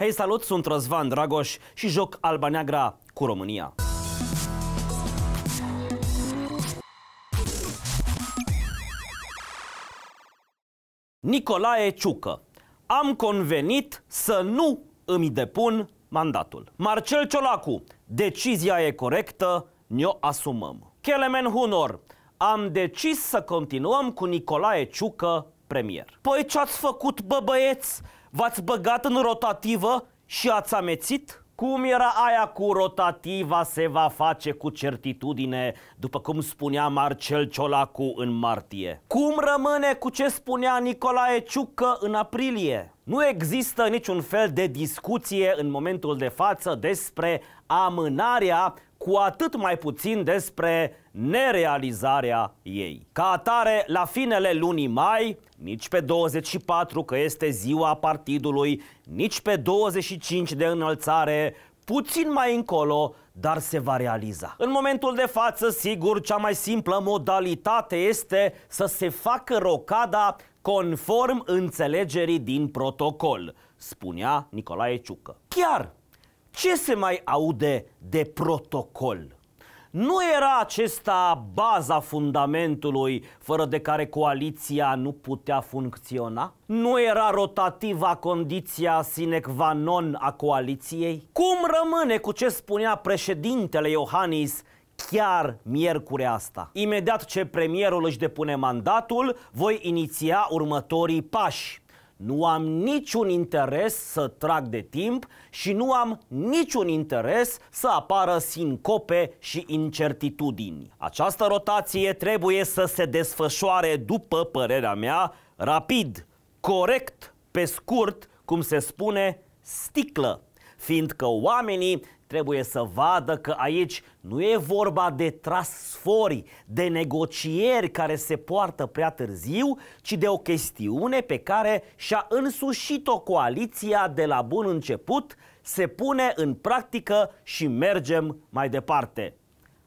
Hei, salut, sunt Răzvan Dragoș și joc Alba Neagra cu România. Nicolae Ciucă. Am convenit să nu îmi depun mandatul. Marcel Ciolacu. Decizia e corectă, ne-o asumăm. Kelemen Hunor. Am decis să continuăm cu Nicolae Ciucă premier. Păi ce ați făcut, bă băieți? V-ați băgat în rotativă și ați amețit? Cum era aia cu rotativa se va face cu certitudine, după cum spunea Marcel Ciolacu în martie? Cum rămâne cu ce spunea Nicolae Ciucă în aprilie? Nu există niciun fel de discuție în momentul de față despre amânarea cu atât mai puțin despre nerealizarea ei. Ca atare, la finele lunii mai, nici pe 24 că este ziua partidului, nici pe 25 de înălțare, puțin mai încolo, dar se va realiza. În momentul de față, sigur, cea mai simplă modalitate este să se facă rocada conform înțelegerii din protocol, spunea Nicolae Ciucă. Chiar ce se mai aude de protocol? Nu era acesta baza fundamentului fără de care coaliția nu putea funcționa? Nu era rotativa condiția sine qua non a coaliției? Cum rămâne cu ce spunea președintele Iohannis chiar miercuri asta? Imediat ce premierul își depune mandatul, voi iniția următorii pași. Nu am niciun interes să trag de timp și nu am niciun interes să apară sincope și incertitudini. Această rotație trebuie să se desfășoare, după părerea mea, rapid, corect, pe scurt, cum se spune, sticlă, fiindcă oamenii trebuie să vadă că aici nu e vorba de trasfori, de negocieri care se poartă prea târziu, ci de o chestiune pe care și-a însușit-o coaliția de la bun început, se pune în practică și mergem mai departe.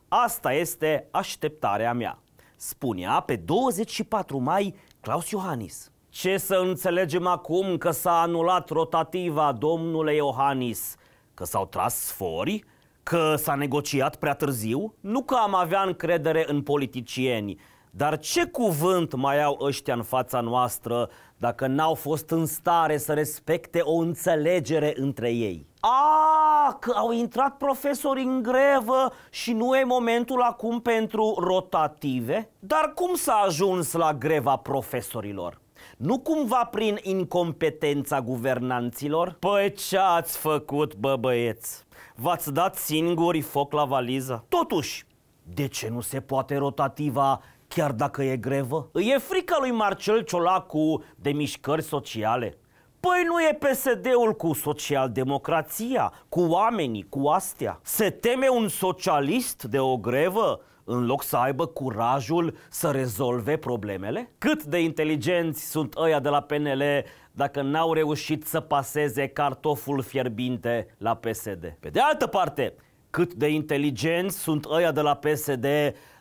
Asta este așteptarea mea, spunea pe 24 mai Claus Iohannis. Ce să înțelegem acum că s-a anulat rotativa, domnule Iohannis? Că s-au tras sfori? Că s-a negociat prea târziu? Nu că am avea încredere în politicieni, dar ce cuvânt mai au ăștia în fața noastră dacă n-au fost în stare să respecte o înțelegere între ei? A, că au intrat profesori în grevă și nu e momentul acum pentru rotative? Dar cum s-a ajuns la greva profesorilor? Nu cumva prin incompetența guvernanților? Păi ce ați făcut, bă băieți? V-ați dat singuri foc la valiză? Totuși, de ce nu se poate rotativa chiar dacă e grevă? Îi e frica lui Marcel Ciolacu de mișcări sociale. Păi nu e PSD-ul cu socialdemocrația, cu oamenii, cu astea. Se teme un socialist de o grevă? în loc să aibă curajul să rezolve problemele? Cât de inteligenți sunt ăia de la PNL dacă n-au reușit să paseze cartoful fierbinte la PSD? Pe de altă parte, cât de inteligenți sunt ăia de la PSD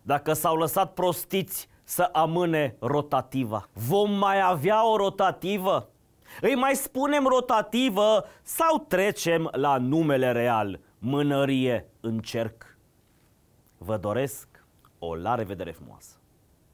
dacă s-au lăsat prostiți să amâne rotativa? Vom mai avea o rotativă? Îi mai spunem rotativă sau trecem la numele real? Mânărie în cerc. Vă doresc o la revedere frumoasă!